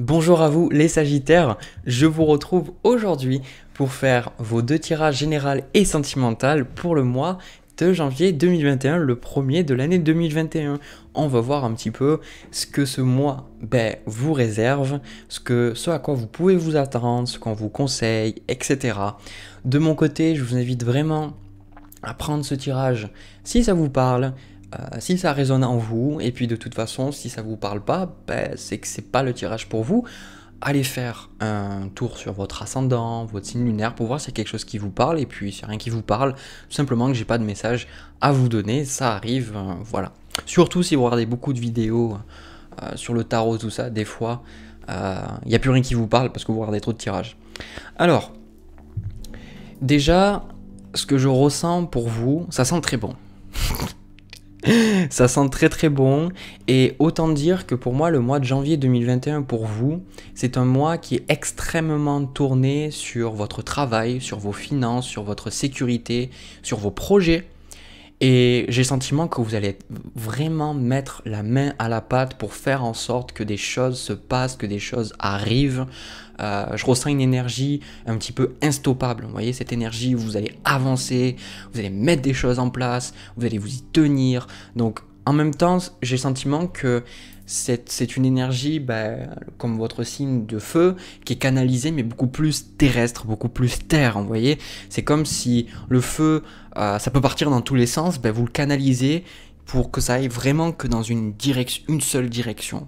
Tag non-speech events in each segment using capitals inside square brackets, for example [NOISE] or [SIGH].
Bonjour à vous les Sagittaires, je vous retrouve aujourd'hui pour faire vos deux tirages général et sentimental pour le mois de janvier 2021, le premier de l'année 2021. On va voir un petit peu ce que ce mois ben, vous réserve, ce, que, ce à quoi vous pouvez vous attendre, ce qu'on vous conseille, etc. De mon côté, je vous invite vraiment à prendre ce tirage si ça vous parle, euh, si ça résonne en vous, et puis de toute façon, si ça vous parle pas, ben, c'est que c'est pas le tirage pour vous. Allez faire un tour sur votre ascendant, votre signe lunaire, pour voir si c'est quelque chose qui vous parle, et puis si rien qui vous parle, tout simplement que j'ai pas de message à vous donner, ça arrive, euh, voilà. Surtout si vous regardez beaucoup de vidéos euh, sur le tarot, tout ça, des fois, il n'y a plus rien qui vous parle parce que vous regardez trop de tirages. Alors, déjà, ce que je ressens pour vous, ça sent très bon. [LAUGHS] ça sent très très bon. Et autant dire que pour moi, le mois de janvier 2021, pour vous, c'est un mois qui est extrêmement tourné sur votre travail, sur vos finances, sur votre sécurité, sur vos projets. Et j'ai le sentiment que vous allez vraiment mettre la main à la pâte pour faire en sorte que des choses se passent, que des choses arrivent, euh, je ressens une énergie un petit peu instoppable. Vous voyez, cette énergie où vous allez avancer, vous allez mettre des choses en place, vous allez vous y tenir. Donc en même temps, j'ai le sentiment que c'est une énergie, bah, comme votre signe de feu, qui est canalisée, mais beaucoup plus terrestre, beaucoup plus terre, vous voyez C'est comme si le feu, euh, ça peut partir dans tous les sens, bah, vous le canalisez pour que ça aille vraiment que dans une, direction, une seule direction.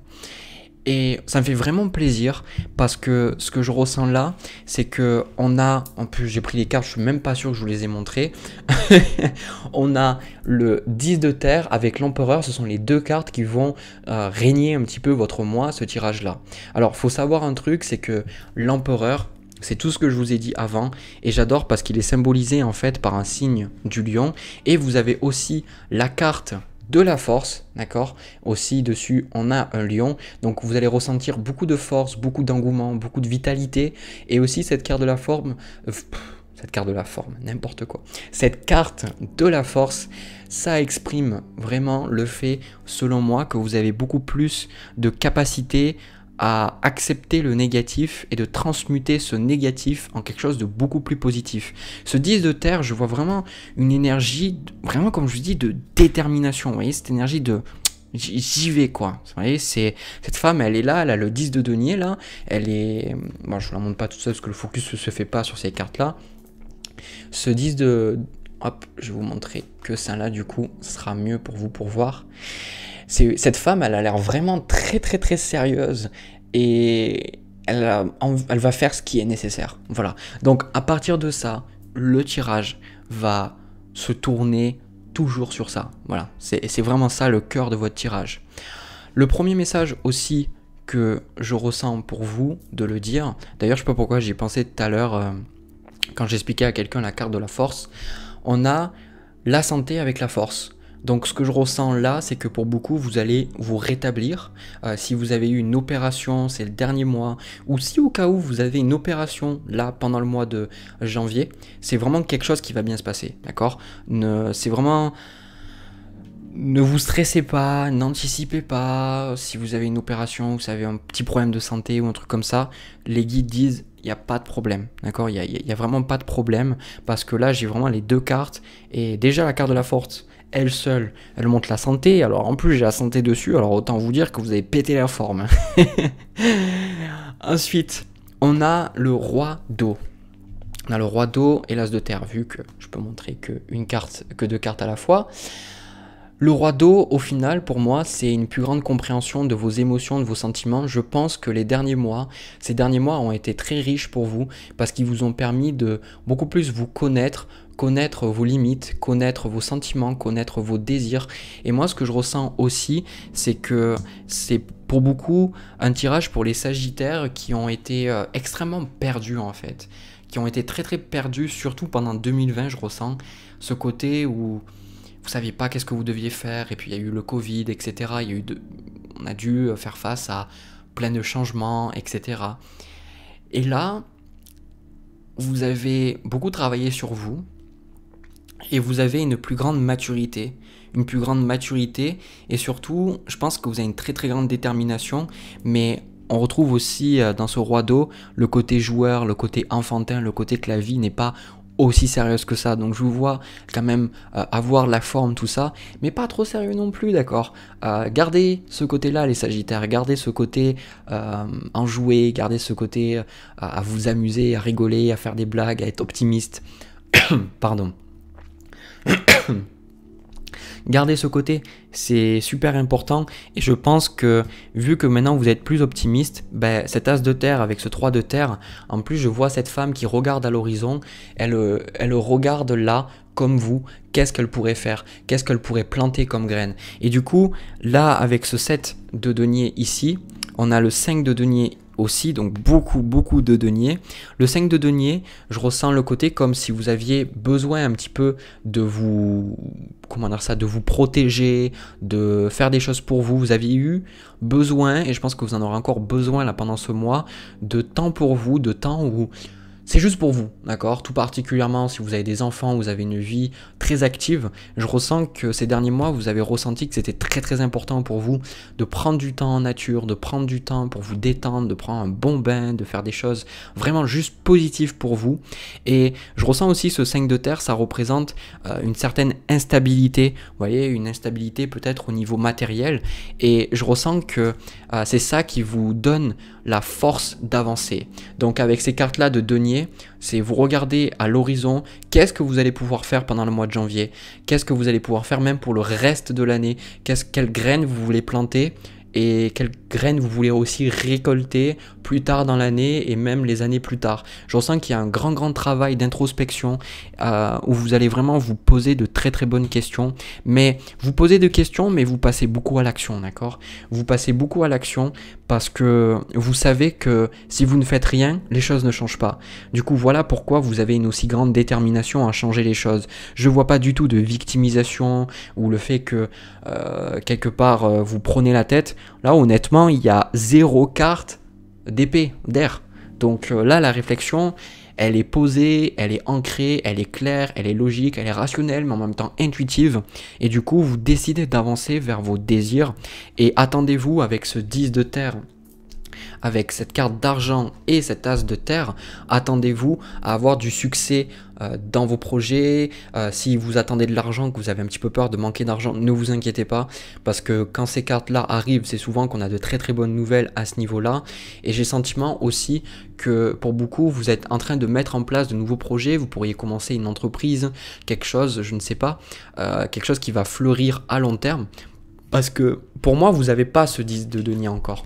Et ça me fait vraiment plaisir parce que ce que je ressens là, c'est que on a, en plus j'ai pris les cartes, je suis même pas sûr que je vous les ai montrées. [LAUGHS] on a le 10 de terre avec l'empereur, ce sont les deux cartes qui vont euh, régner un petit peu votre moi ce tirage-là. Alors faut savoir un truc, c'est que l'empereur, c'est tout ce que je vous ai dit avant et j'adore parce qu'il est symbolisé en fait par un signe du lion et vous avez aussi la carte de la force, d'accord Aussi dessus, on a un lion, donc vous allez ressentir beaucoup de force, beaucoup d'engouement, beaucoup de vitalité, et aussi cette carte de la forme... Euh, cette carte de la forme, n'importe quoi. Cette carte de la force, ça exprime vraiment le fait, selon moi, que vous avez beaucoup plus de capacité à accepter le négatif et de transmuter ce négatif en quelque chose de beaucoup plus positif. Ce 10 de terre, je vois vraiment une énergie, vraiment comme je vous dis, de détermination. Vous voyez, cette énergie de j'y vais quoi. Vous voyez, c'est cette femme, elle est là, elle a le 10 de denier là, elle est bon, je vous la montre pas tout seule parce que le focus ne se fait pas sur ces cartes là. Ce 10 de hop, je vais vous montrer que ça là du coup sera mieux pour vous pour voir cette femme, elle a l'air vraiment très très très sérieuse et elle, va faire ce qui est nécessaire. Voilà. Donc à partir de ça, le tirage va se tourner toujours sur ça. Voilà. C'est vraiment ça le cœur de votre tirage. Le premier message aussi que je ressens pour vous de le dire, d'ailleurs je sais pas pourquoi j'y pensé tout à l'heure euh, quand j'expliquais à quelqu'un la carte de la force, on a la santé avec la force. Donc ce que je ressens là, c'est que pour beaucoup, vous allez vous rétablir. Euh, si vous avez eu une opération, c'est le dernier mois, ou si au cas où vous avez une opération là pendant le mois de janvier, c'est vraiment quelque chose qui va bien se passer, d'accord C'est vraiment... Ne vous stressez pas, n'anticipez pas. Si vous avez une opération, vous avez un petit problème de santé ou un truc comme ça, les guides disent il n'y a pas de problème, d'accord Il n'y a, a, vraiment pas de problème parce que là j'ai vraiment les deux cartes et déjà la carte de la force elle seule, elle monte la santé. Alors en plus j'ai la santé dessus, alors autant vous dire que vous avez pété la forme. [LAUGHS] Ensuite, on a le roi d'eau. On a le roi d'eau et l'as de terre, vu que je peux montrer que, une carte, que deux cartes à la fois. Le roi d'eau, au final, pour moi, c'est une plus grande compréhension de vos émotions, de vos sentiments. Je pense que les derniers mois, ces derniers mois ont été très riches pour vous parce qu'ils vous ont permis de beaucoup plus vous connaître, connaître vos limites, connaître vos sentiments, connaître vos désirs. Et moi, ce que je ressens aussi, c'est que c'est pour beaucoup un tirage pour les Sagittaires qui ont été euh, extrêmement perdus en fait, qui ont été très très perdus, surtout pendant 2020, je ressens ce côté où vous saviez pas qu'est-ce que vous deviez faire, et puis il y a eu le Covid, etc. Il eu On a dû euh, faire face à plein de changements, etc. Et là, vous avez beaucoup travaillé sur vous, et vous avez une plus grande maturité. Une plus grande maturité et surtout, je pense que vous avez une très très grande détermination, mais on retrouve aussi euh, dans ce roi d'eau le côté joueur, le côté enfantin, le côté que la vie n'est pas aussi sérieuse que ça. Donc je vous vois quand même euh, avoir la forme, tout ça, mais pas trop sérieux non plus, d'accord euh, Gardez ce côté-là, les Sagittaires, gardez ce côté euh, enjoué, gardez ce côté à vous amuser, à rigoler, à faire des blagues, à être optimiste. [COUGHS] Pardon. [COUGHS] Garder ce côté, c'est super important et je pense que vu que maintenant vous êtes plus optimiste, ben, cet as de terre avec ce 3 de terre, en plus je vois cette femme qui regarde à l'horizon, elle, euh, elle regarde là comme vous, qu'est-ce qu'elle pourrait faire, qu'est-ce qu'elle pourrait planter comme graine. Et du coup, là avec ce 7 de denier ici, on a le 5 de denier aussi, donc beaucoup, beaucoup de deniers. Le 5 de denier, je ressens le côté comme si vous aviez besoin un petit peu de vous, comment dire ça, de vous protéger, de faire des choses pour vous. Vous aviez eu besoin, et je pense que vous en aurez encore besoin là pendant ce mois, de temps pour vous, de temps où c'est juste pour vous, d'accord Tout particulièrement si vous avez des enfants, vous avez une vie très active. Je ressens que ces derniers mois, vous avez ressenti que c'était très très important pour vous de prendre du temps en nature, de prendre du temps pour vous détendre, de prendre un bon bain, de faire des choses vraiment juste positives pour vous. Et je ressens aussi ce 5 de terre, ça représente euh, une certaine instabilité, vous voyez, une instabilité peut-être au niveau matériel. Et je ressens que euh, c'est ça qui vous donne la force d'avancer. Donc avec ces cartes-là de denier, c'est vous regardez à l'horizon, qu'est-ce que vous allez pouvoir faire pendant le mois de janvier, qu'est-ce que vous allez pouvoir faire même pour le reste de l'année, Quelles graines vous voulez planter et quelles graines vous voulez aussi récolter plus tard dans l'année et même les années plus tard. Je ressens qu'il y a un grand grand travail d'introspection euh, où vous allez vraiment vous poser de très très bonnes questions. Mais vous posez des questions, mais vous passez beaucoup à l'action, d'accord Vous passez beaucoup à l'action parce que vous savez que si vous ne faites rien, les choses ne changent pas. Du coup, voilà pourquoi vous avez une aussi grande détermination à changer les choses. Je vois pas du tout de victimisation ou le fait que euh, quelque part euh, vous prenez la tête Là, honnêtement, il y a zéro carte d'épée, d'air. Donc euh, là, la réflexion, elle est posée, elle est ancrée, elle est claire, elle est logique, elle est rationnelle, mais en même temps intuitive. Et du coup, vous décidez d'avancer vers vos désirs et attendez-vous avec ce 10 de terre avec cette carte d'argent et cette as de terre, attendez-vous à avoir du succès euh, dans vos projets. Euh, si vous attendez de l'argent, que vous avez un petit peu peur de manquer d'argent, ne vous inquiétez pas, parce que quand ces cartes-là arrivent, c'est souvent qu'on a de très très bonnes nouvelles à ce niveau-là. Et j'ai sentiment aussi que pour beaucoup, vous êtes en train de mettre en place de nouveaux projets. Vous pourriez commencer une entreprise, quelque chose, je ne sais pas, euh, quelque chose qui va fleurir à long terme. Parce que pour moi, vous n'avez pas ce 10 de denier encore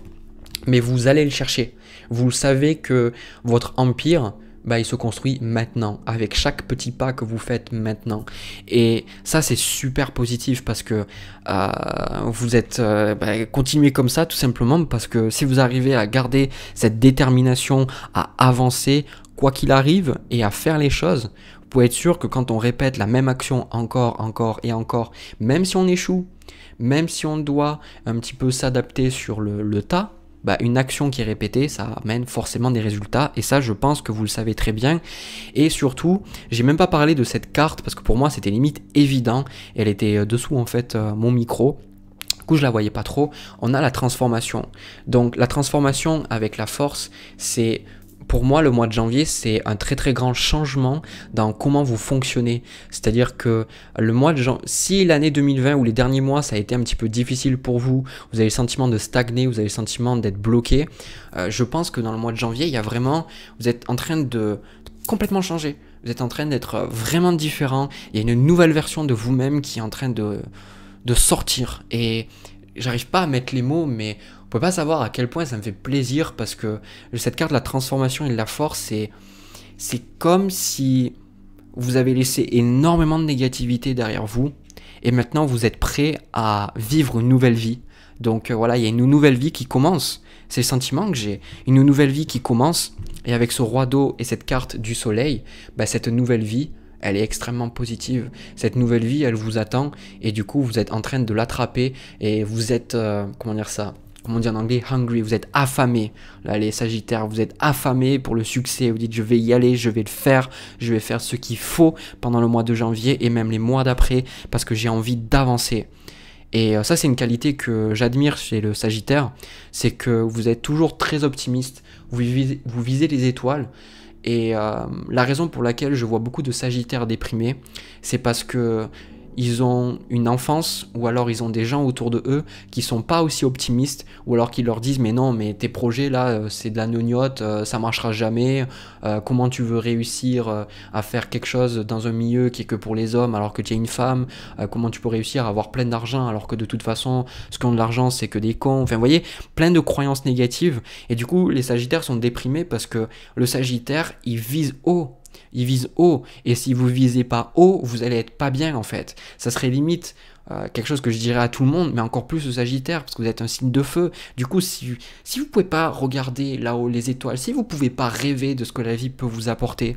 mais vous allez le chercher. Vous savez que votre empire, bah, il se construit maintenant, avec chaque petit pas que vous faites maintenant. Et ça, c'est super positif parce que euh, vous êtes. Euh, bah, continuez comme ça, tout simplement, parce que si vous arrivez à garder cette détermination à avancer, quoi qu'il arrive, et à faire les choses, vous pouvez être sûr que quand on répète la même action encore, encore et encore, même si on échoue, même si on doit un petit peu s'adapter sur le tas, bah, une action qui est répétée, ça amène forcément des résultats. Et ça, je pense que vous le savez très bien. Et surtout, j'ai même pas parlé de cette carte parce que pour moi, c'était limite évident. Elle était euh, dessous en fait euh, mon micro. Du coup, je la voyais pas trop. On a la transformation. Donc, la transformation avec la force, c'est pour moi, le mois de janvier, c'est un très très grand changement dans comment vous fonctionnez. C'est-à-dire que le mois de janvier, si l'année 2020 ou les derniers mois, ça a été un petit peu difficile pour vous, vous avez le sentiment de stagner, vous avez le sentiment d'être bloqué, euh, je pense que dans le mois de janvier, il y a vraiment, vous êtes en train de complètement changer. Vous êtes en train d'être euh, vraiment différent. Il y a une nouvelle version de vous-même qui est en train de, de sortir. Et j'arrive pas à mettre les mots, mais vous pouvez pas savoir à quel point ça me fait plaisir parce que cette carte, la transformation et la force, c'est, c'est comme si vous avez laissé énormément de négativité derrière vous et maintenant vous êtes prêt à vivre une nouvelle vie. Donc euh, voilà, il y a une nouvelle vie qui commence. C'est le sentiment que j'ai. Une nouvelle vie qui commence et avec ce roi d'eau et cette carte du soleil, bah, cette nouvelle vie, elle est extrêmement positive. Cette nouvelle vie, elle vous attend et du coup, vous êtes en train de l'attraper et vous êtes, euh, comment dire ça, on dit en anglais, hungry, vous êtes affamé. Là, les Sagittaires, vous êtes affamé pour le succès. Vous dites, je vais y aller, je vais le faire, je vais faire ce qu'il faut pendant le mois de janvier et même les mois d'après parce que j'ai envie d'avancer. Et euh, ça, c'est une qualité que j'admire chez le Sagittaire, c'est que vous êtes toujours très optimiste, vous visez, les étoiles. Et euh, la raison pour laquelle je vois beaucoup de Sagittaires déprimés, c'est parce que ils ont une enfance ou alors ils ont des gens autour de eux qui sont pas aussi optimistes ou alors qui leur disent mais non mais tes projets là euh, c'est de la nognotte, euh, ça marchera jamais, euh, comment tu veux réussir à faire quelque chose dans un milieu qui est que pour les hommes alors que tu es une femme, comment tu peux réussir à avoir plein d'argent alors que de toute façon ce qu'on de l'argent c'est que des cons, enfin vous voyez plein de croyances négatives et du coup les sagittaires sont déprimés parce que le sagittaire il vise haut ils vise haut. Et si vous visez pas haut, vous allez être pas bien en fait. Ça serait limite euh, quelque chose que je dirais à tout le monde, mais encore plus aux Sagittaire parce que vous êtes un signe de feu. Du coup, si, si vous pouvez pas regarder là-haut les étoiles, si vous pouvez pas rêver de ce que la vie peut vous apporter,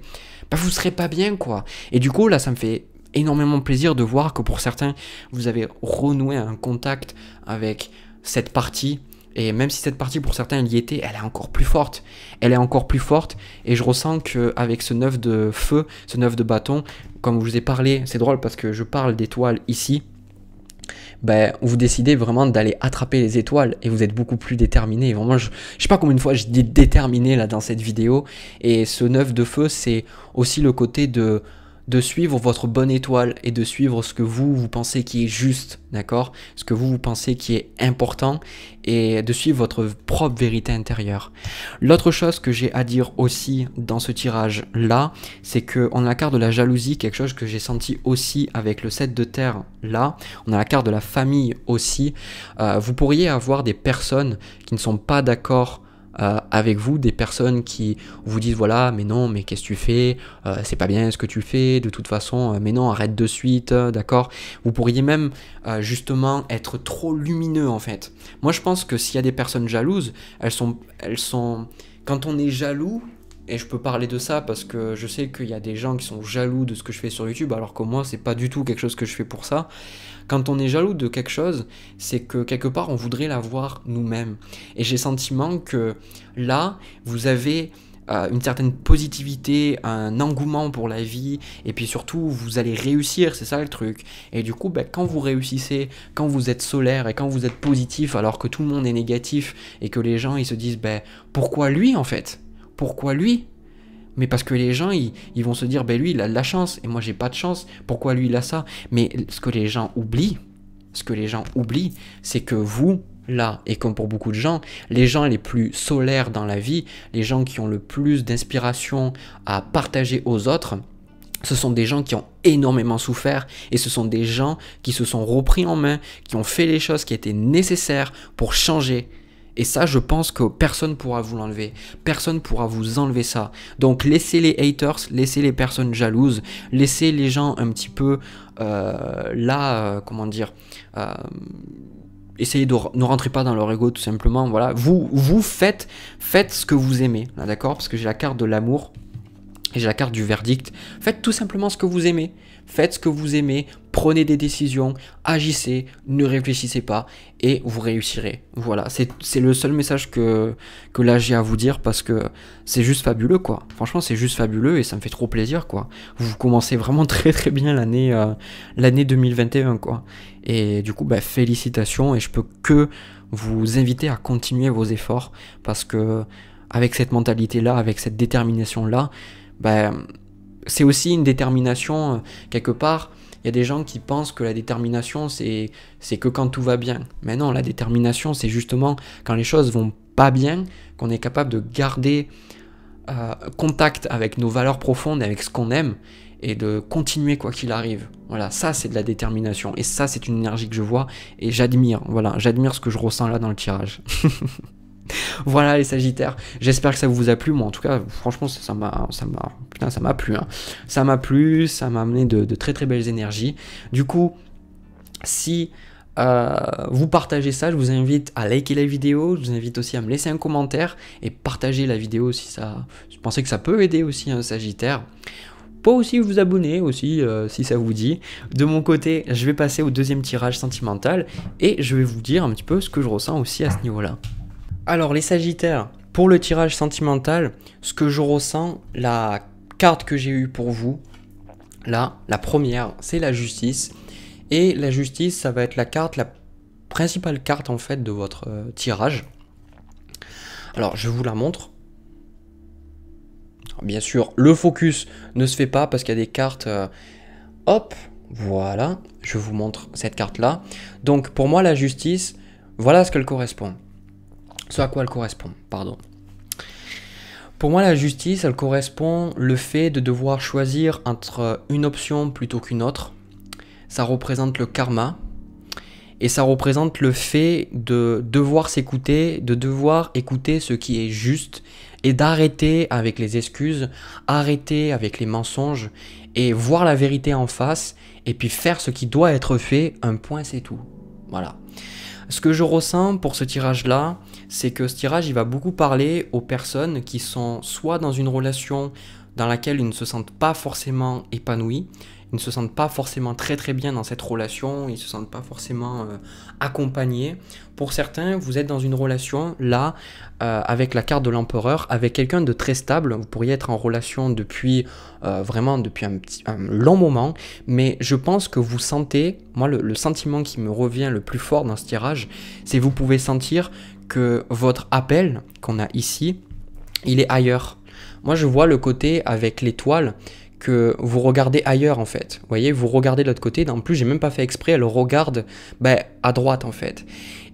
bah vous serez pas bien quoi. Et du coup, là, ça me fait énormément plaisir de voir que pour certains, vous avez renoué un contact avec cette partie et même si cette partie pour certains elle y était, elle est encore plus forte. Elle est encore plus forte. Et je ressens qu'avec ce neuf de feu, ce neuf de bâton, comme je vous ai parlé, c'est drôle parce que je parle d'étoiles ici. Ben, vous décidez vraiment d'aller attraper les étoiles et vous êtes beaucoup plus déterminé. Vraiment, je, je, sais pas combien de fois je dis déterminé là dans cette vidéo. Et ce neuf de feu, c'est aussi le côté de de suivre votre bonne étoile et de suivre ce que vous, vous pensez qui est juste, d'accord Ce que vous, vous pensez qui est important et de suivre votre propre vérité intérieure. L'autre chose que j'ai à dire aussi dans ce tirage-là, c'est qu'on a la carte de la jalousie, quelque chose que j'ai senti aussi avec le set de terre là. On a la carte de la famille aussi. Euh, vous pourriez avoir des personnes qui ne sont pas d'accord euh, avec vous des personnes qui vous disent voilà, mais non, mais qu'est-ce que tu fais euh, C'est pas bien ce que tu fais, de toute façon, euh, mais non, arrête de suite, d'accord Vous pourriez même justement être trop lumineux en fait. Moi je pense que s'il y a des personnes jalouses, elles sont. Elles sont quand on est jaloux, et je peux parler de ça parce que je sais qu'il y a des gens qui sont jaloux de ce que je fais sur YouTube, alors que moi, c'est pas du tout quelque chose que je fais pour ça. Quand on est jaloux de quelque chose, c'est que quelque part, on voudrait l'avoir nous-mêmes. Et j'ai le sentiment que là, vous avez euh, une certaine positivité, un engouement pour la vie, et puis surtout vous allez réussir, c'est ça le truc. Et du coup, ben, quand vous réussissez, quand vous êtes solaire et quand vous êtes positif, alors que tout le monde est négatif et que les gens ils se disent ben pourquoi lui en fait pourquoi lui mais parce que les gens, ils, vont se dire, ben lui, il a de la chance, et moi, j'ai pas de chance, pourquoi lui, il a ça Mais ce que les gens oublient, ce que les gens oublient, c'est que vous, là, et comme pour beaucoup de gens, les gens les plus solaires dans la vie, les gens qui ont le plus d'inspiration à partager aux autres, ce sont des gens qui ont énormément souffert et ce sont des gens qui se sont repris en main, qui ont fait les choses qui étaient nécessaires pour changer et ça, je pense que personne pourra vous l'enlever. Personne pourra vous enlever ça. Donc laissez les haters, laissez les personnes jalouses, laissez les gens un petit peu euh, là, euh, comment dire. Euh, essayez de ne rentrer pas dans leur ego tout simplement. Voilà, vous vous faites faites ce que vous aimez, d'accord Parce que j'ai la carte de l'amour et j'ai la carte du verdict. Faites tout simplement ce que vous aimez. Faites ce que vous aimez prenez des décisions, agissez, ne réfléchissez pas et vous réussirez. Voilà, c'est le seul message que, que là j'ai à vous dire parce que c'est juste fabuleux quoi. Franchement, c'est juste fabuleux et ça me fait trop plaisir quoi. Vous commencez vraiment [LAUGHS] très très bien l'année 2021 euh, quoi. Et du coup, bah, félicitations et je peux que vous inviter à continuer vos efforts parce que avec cette mentalité là, avec cette détermination là, bah, c'est aussi une détermination euh, quelque part il y a des gens qui pensent que la détermination, c'est que quand tout va bien. Mais non, la détermination, c'est justement quand les choses vont pas bien, qu'on est capable de garder euh, contact avec nos valeurs profondes, avec ce qu'on aime, et de continuer quoi qu'il arrive. Voilà, ça c'est de la détermination, et ça c'est une énergie que je vois, et j'admire, voilà, j'admire ce que je ressens là dans le tirage. [LAUGHS] voilà les Sagittaires, j'espère que ça vous a plu, moi en tout cas, franchement ça m'a ça m'a plu. Hein. Ça m'a plu, ça m'a amené de, très très belles énergies. Du coup, si euh, vous partagez ça, je vous invite à liker la vidéo, je vous invite aussi à me laisser un commentaire et partager la vidéo si ça, je pensais que ça peut aider aussi un hein, Sagittaire. Pas aussi vous abonner aussi euh, si ça vous dit. De mon côté, je vais passer au deuxième tirage sentimental et je vais vous dire un petit peu ce que je ressens aussi à ce niveau-là. Alors les Sagittaires, pour le tirage sentimental, ce que je ressens, la carte que j'ai eu pour vous. Là, la première, c'est la justice. Et la justice, ça va être la carte, la principale carte en fait de votre euh, tirage. Alors, je vous la montre. Bien sûr, le focus ne se fait pas parce qu'il y a des cartes... Euh, hop, voilà, je vous montre cette carte-là. Donc, pour moi, la justice, voilà ce qu'elle correspond. Ce à quoi elle correspond, pardon. Pour moi, la justice, elle correspond le fait de devoir choisir entre une option plutôt qu'une autre. Ça représente le karma. Et ça représente le fait de devoir s'écouter, de devoir écouter ce qui est juste et d'arrêter avec les excuses, arrêter avec les mensonges et voir la vérité en face et puis faire ce qui doit être fait, un point c'est tout. Voilà. Ce que je ressens pour ce tirage-là, c'est que ce tirage, il va beaucoup parler aux personnes qui sont soit dans une relation dans laquelle ils ne se sentent pas forcément épanouis, ils ne se sentent pas forcément très très bien dans cette relation, ils ne se sentent pas forcément euh, accompagnés. Pour certains, vous êtes dans une relation là, euh, avec la carte de l'empereur, avec quelqu'un de très stable, vous pourriez être en relation depuis euh, vraiment depuis un, long moment, mais je pense que vous sentez, moi le, sentiment qui me revient le plus fort dans ce tirage, c'est vous pouvez sentir que votre appel qu'on a ici, il est ailleurs. Moi, je vois le côté avec l'étoile que vous regardez ailleurs en fait. Vous voyez, vous regardez de l'autre côté. En plus, j'ai même pas fait exprès, elle regarde ben, à droite en fait.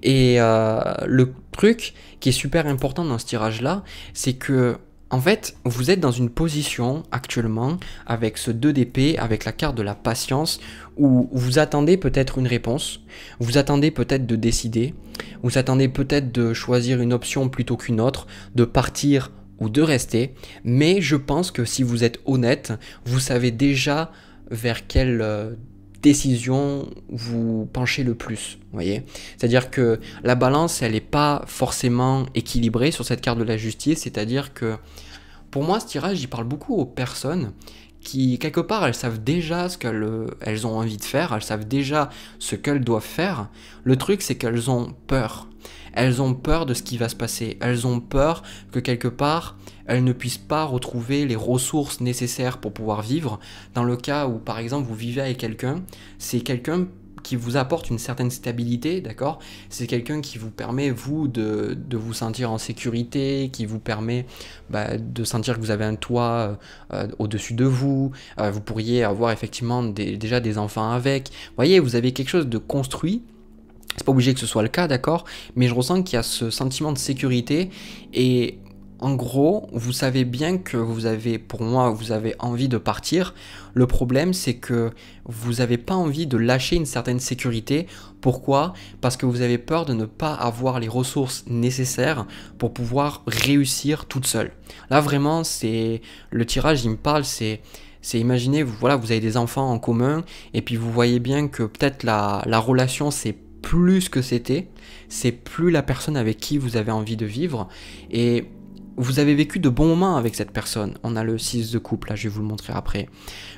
Et euh, le truc qui est super important dans ce tirage-là, c'est que en fait, vous êtes dans une position actuellement avec ce 2 dp avec la carte de la patience, où vous attendez peut-être une réponse, vous attendez peut-être de décider, vous attendez peut-être de choisir une option plutôt qu'une autre, de partir ou de rester, mais je pense que si vous êtes honnête, vous savez déjà vers quelle euh, décision vous penchez le plus, voyez C'est-à-dire que la balance, elle n'est pas forcément équilibrée sur cette carte de la justice, c'est-à-dire que pour moi, ce tirage, il parle beaucoup aux personnes qui, quelque part, elles savent déjà ce qu'elles ont envie de faire, elles savent déjà ce qu'elles doivent faire. Le truc, c'est qu'elles ont peur. Elles ont peur de ce qui va se passer. Elles ont peur que quelque part, elles ne puissent pas retrouver les ressources nécessaires pour pouvoir vivre. Dans le cas où, par exemple, vous vivez avec quelqu'un, c'est quelqu'un qui vous apporte une certaine stabilité, d'accord C'est quelqu'un qui vous permet, vous, de, vous sentir en sécurité, qui vous permet bah, de sentir que vous avez un toit euh, euh, au-dessus de vous, euh, vous pourriez avoir effectivement déjà des enfants avec. Vous voyez, vous avez quelque chose de construit c'est pas obligé que ce soit le cas, d'accord Mais je ressens qu'il y a ce sentiment de sécurité et en gros, vous savez bien que vous avez, pour moi, vous avez envie de partir. Le problème, c'est que vous n'avez pas envie de lâcher une certaine sécurité. Pourquoi Parce que vous avez peur de ne pas avoir les ressources nécessaires pour pouvoir réussir toute seule. Là, vraiment, c'est le tirage, il me parle, c'est c'est imaginer, voilà, vous avez des enfants en commun, et puis vous voyez bien que peut-être la, la relation, c'est plus ce que c'était, c'est plus la personne avec qui vous avez envie de vivre. Et vous avez vécu de bons moments avec cette personne. On a le 6 de couple, là je vais vous le montrer après.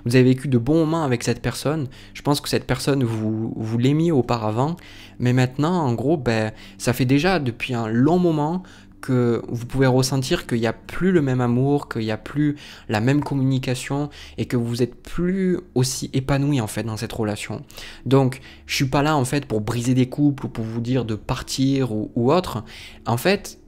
Vous avez vécu de bons moments avec cette personne. Je pense que cette personne, vous, vous l'aimiez auparavant. Mais maintenant, en gros, ben, ça fait déjà depuis un long moment que vous pouvez ressentir qu'il n'y a plus le même amour, qu'il n'y a plus la même communication et que vous êtes plus aussi épanoui en fait dans cette relation. Donc je suis pas là en fait pour briser des couples ou pour vous dire de partir ou, autre. En fait,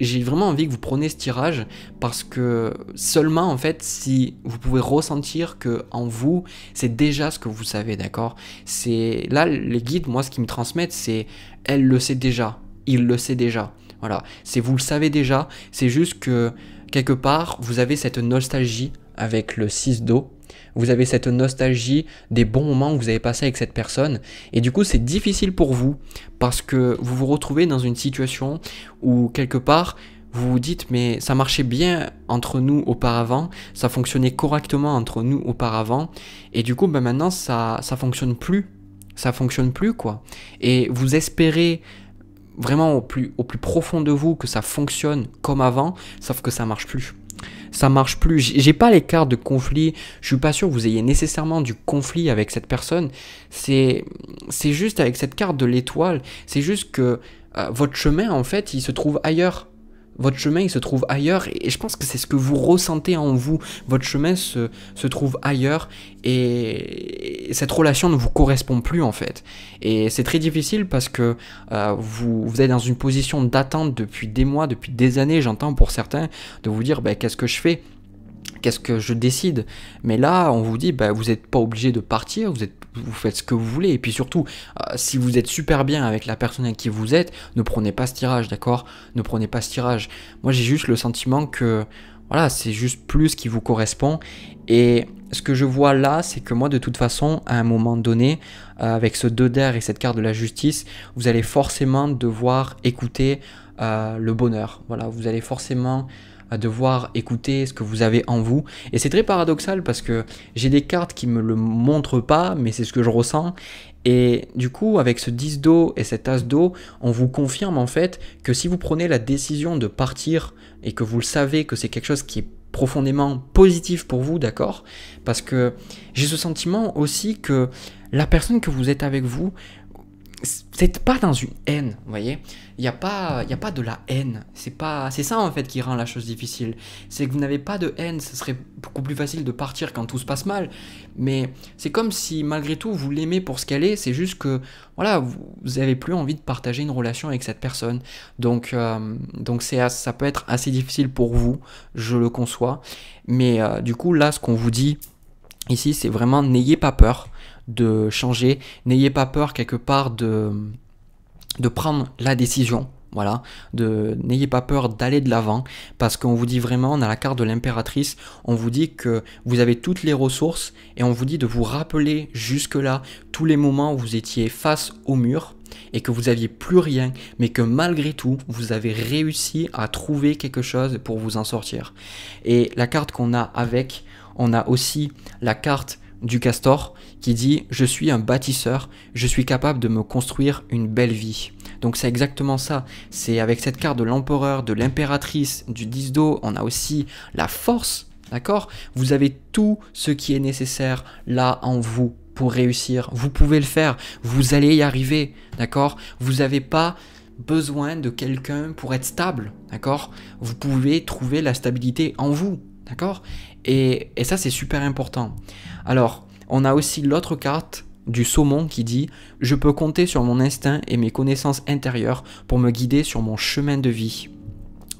j'ai vraiment envie que vous preniez ce tirage parce que seulement en fait si vous pouvez ressentir que en vous c'est déjà ce que vous savez d'accord c'est là les guides moi ce qu'ils me transmettent c'est elle le sait déjà il le sait déjà voilà, c'est vous le savez déjà, c'est juste que quelque part, vous avez cette nostalgie avec le 6 d'eau Vous avez cette nostalgie des bons moments que vous avez passés avec cette personne. Et du coup, c'est difficile pour vous parce que vous vous retrouvez dans une situation où quelque part, vous vous dites mais ça marchait bien entre nous auparavant, ça fonctionnait correctement entre nous auparavant, et du coup ben maintenant ça ça fonctionne plus, ça fonctionne plus quoi. Et vous espérez vraiment au plus, au plus profond de vous que ça fonctionne comme avant, sauf que ça marche plus. Ça marche plus. J'ai pas les cartes de conflit. Je suis pas sûr que vous ayez nécessairement du conflit avec cette personne. C'est, c'est juste avec cette carte de l'étoile. C'est juste que euh, votre chemin, en fait, il se trouve ailleurs. Votre chemin, il se trouve ailleurs, et je pense que c'est ce que vous ressentez en vous. Votre chemin se, trouve ailleurs, et cette relation ne vous correspond plus, en fait. Et c'est très difficile parce que euh, vous, vous, êtes dans une position d'attente depuis des mois, depuis des années, j'entends pour certains, de vous dire, ben, qu'est-ce que je fais qu'est-ce que je décide Mais là, on vous dit, bah, vous n'êtes pas obligé de partir, vous, êtes, vous faites ce que vous voulez. Et puis surtout, euh, si vous êtes super bien avec la personne avec qui vous êtes, ne prenez pas ce tirage, d'accord Ne prenez pas ce tirage. Moi, j'ai juste le sentiment que, voilà, c'est juste plus qui vous correspond. Et ce que je vois là, c'est que moi, de toute façon, à un moment donné, euh, avec ce 2 d'air et cette carte de la justice, vous allez forcément devoir écouter euh, le bonheur. Voilà, vous allez forcément à devoir écouter ce que vous avez en vous. Et c'est très paradoxal parce que j'ai des cartes qui me le montrent pas, mais c'est ce que je ressens. Et du coup, avec ce 10 d'eau et cette as d'eau, on vous confirme en fait que si vous prenez la décision de partir et que vous le savez que c'est quelque chose qui est profondément positif pour vous, d'accord Parce que j'ai ce sentiment aussi que la personne que vous êtes avec vous, c'est pas dans une haine, vous voyez. Il n'y a, pas, y a pas de la haine. C'est pas, c'est ça en fait qui rend la chose difficile. C'est que vous n'avez pas de haine. Ce serait beaucoup plus facile de partir quand tout se passe mal. Mais c'est comme si malgré tout vous l'aimez pour ce qu'elle est. C'est juste que voilà, vous n'avez plus envie de partager une relation avec cette personne. Donc euh, donc c'est ça peut être assez difficile pour vous. Je le conçois. Mais euh, du coup là, ce qu'on vous dit ici, c'est vraiment n'ayez pas peur de changer. N'ayez pas peur quelque part de, de prendre la décision. Voilà, de n'ayez pas peur d'aller de l'avant parce qu'on vous dit vraiment, on a la carte de l'impératrice, on vous dit que vous avez toutes les ressources et on vous dit de vous rappeler jusque-là tous les moments où vous étiez face au mur et que vous aviez plus rien, mais que malgré tout, vous avez réussi à trouver quelque chose pour vous en sortir. Et la carte qu'on a avec, on a aussi la carte du castor qui dit je suis un bâtisseur, je suis capable de me construire une belle vie. Donc c'est exactement ça. C'est avec cette carte de l'empereur, de l'impératrice, du 10 d'eau, on a aussi la force, d'accord Vous avez tout ce qui est nécessaire là en vous pour réussir. Vous pouvez le faire, vous allez y arriver, d'accord Vous n'avez pas besoin de quelqu'un pour être stable, d'accord Vous pouvez trouver la stabilité en vous, d'accord et, ça, c'est super important. Alors, on a aussi l'autre carte du saumon qui dit Je peux compter sur mon instinct et mes connaissances intérieures pour me guider sur mon chemin de vie.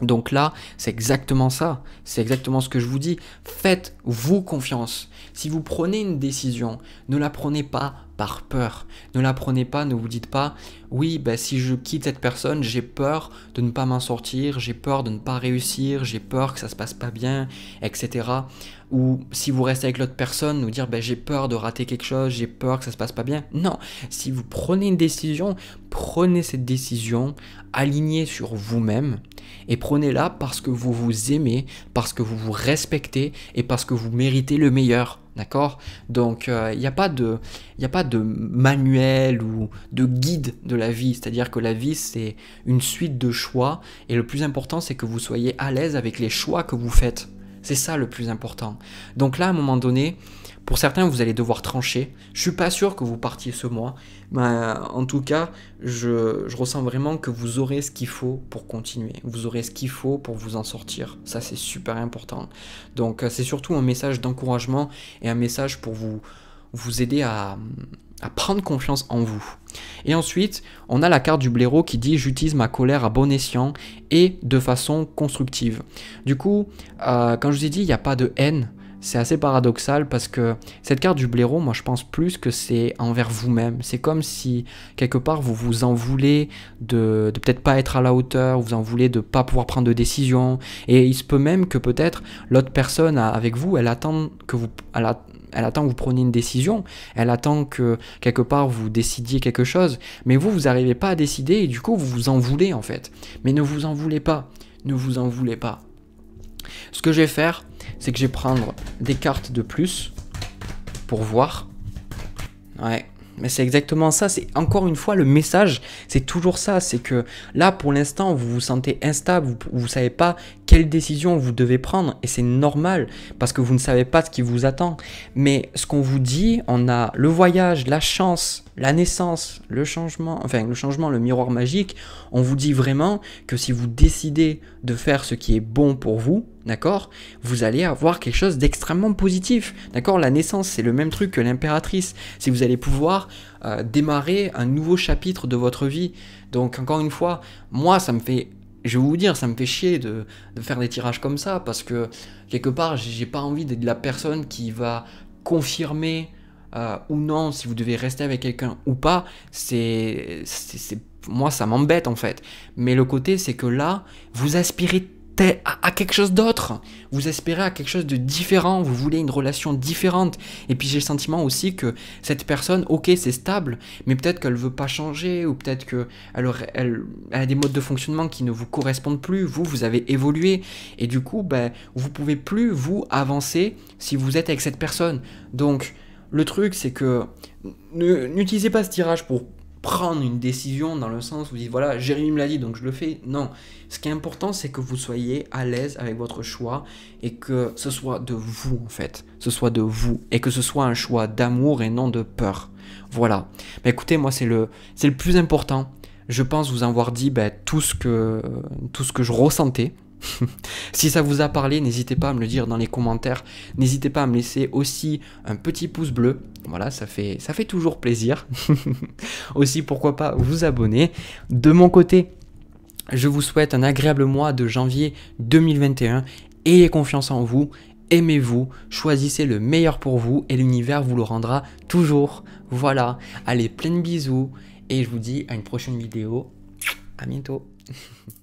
Donc là, c'est exactement ça. C'est exactement ce que je vous dis. Faites-vous confiance. Si vous prenez une décision, ne la prenez pas par peur. Ne la prenez pas, ne vous dites pas oui, ben, si je quitte cette personne, j'ai peur de ne pas m'en sortir, j'ai peur de ne pas réussir, j'ai peur que ça se passe pas bien, etc. Ou si vous restez avec l'autre personne, vous dire ben, j'ai peur de rater quelque chose, j'ai peur que ça se passe pas bien. Non, si vous prenez une décision, prenez cette décision alignée sur vous-même et prenez-la parce que vous vous aimez, parce que vous vous respectez et parce que vous méritez le meilleur. D'accord Donc euh, il n'y a, pas de, a pas de manuel ou de guide de la vie, c'est-à-dire que la vie c'est une suite de choix et le plus important c'est que vous soyez à l'aise avec les choix que vous faites. C'est ça le plus important. Donc là, à un moment donné, pour certains, vous allez devoir trancher. Je suis pas sûr que vous partiez ce mois, mais euh, en tout cas, je, je ressens vraiment que vous aurez ce qu'il faut pour continuer. Vous aurez ce qu'il faut pour vous en sortir. Ça, c'est super important. Donc, euh, c'est surtout un message d'encouragement et un message pour vous, vous aider à, à prendre confiance en vous. Et ensuite, on a la carte du blaireau qui dit j'utilise ma colère à bon escient et de façon constructive. Du coup, euh, quand je vous ai dit il n'y a pas de haine, c'est assez paradoxal parce que cette carte du blaireau, moi je pense plus que c'est envers vous-même. C'est comme si quelque part vous vous en voulez de, peut-être pas être à la hauteur, vous en voulez de pas pouvoir prendre de décision. Et il se peut même que peut-être l'autre personne avec vous, elle attend que vous, elle attend que vous preniez une décision, elle attend que quelque part vous décidiez quelque chose, mais vous, vous n'arrivez pas à décider et du coup vous vous en voulez en fait. Mais ne vous en voulez pas, ne vous en voulez pas. Ce que je vais faire, c'est que je vais prendre des cartes de plus pour voir. Ouais, mais c'est exactement ça, c'est encore une fois le message, c'est toujours ça, c'est que là pour l'instant vous vous sentez instable, vous, ne savez pas quelle décision vous devez prendre. Et c'est normal parce que vous ne savez pas ce qui vous attend. Mais ce qu'on vous dit, on a le voyage, la chance, la naissance, le changement, enfin le changement, le miroir magique. On vous dit vraiment que si vous décidez de faire ce qui est bon pour vous, d'accord Vous allez avoir quelque chose d'extrêmement positif, d'accord La naissance, c'est le même truc que l'impératrice. Si vous allez pouvoir euh, démarrer un nouveau chapitre de votre vie. Donc encore une fois, moi, ça me fait je vais vous dire, ça me fait chier de, faire des tirages comme ça, parce que quelque part, j'ai pas envie d'être la personne qui va confirmer euh, ou non si vous devez rester avec quelqu'un ou pas. C'est, moi, ça m'embête en fait. Mais le côté, c'est que là, vous aspirez à, quelque chose d'autre. Vous espérez à quelque chose de différent. Vous voulez une relation différente. Et puis j'ai le sentiment aussi que cette personne, ok, c'est stable, mais peut-être qu'elle veut pas changer ou peut-être qu'elle elle, elle a des modes de fonctionnement qui ne vous correspondent plus. Vous, vous avez évolué et du coup, ben, vous pouvez plus vous avancer si vous êtes avec cette personne. Donc le truc, c'est que n'utilisez pas ce tirage pour prendre une décision dans le sens où vous dites voilà, Jérémy me l'a dit donc je le fais. Non. Ce qui est important, c'est que vous soyez à l'aise avec votre choix et que ce soit de vous en fait. Ce soit de vous et que ce soit un choix d'amour et non de peur. Voilà. Mais bah, écoutez, moi c'est le c'est le plus important. Je pense vous avoir dit bah, tout ce que tout ce que je ressentais [LAUGHS] si ça vous a parlé, n'hésitez pas à me le dire dans les commentaires. N'hésitez pas à me laisser aussi un petit pouce bleu. Voilà, ça fait, ça fait toujours plaisir. [LAUGHS] aussi, pourquoi pas vous abonner. De mon côté, je vous souhaite un agréable mois de janvier 2021. Ayez confiance en vous, aimez-vous, choisissez le meilleur pour vous et l'univers vous le rendra toujours. Voilà, allez, plein de bisous et je vous dis à une prochaine vidéo. À bientôt. [LAUGHS]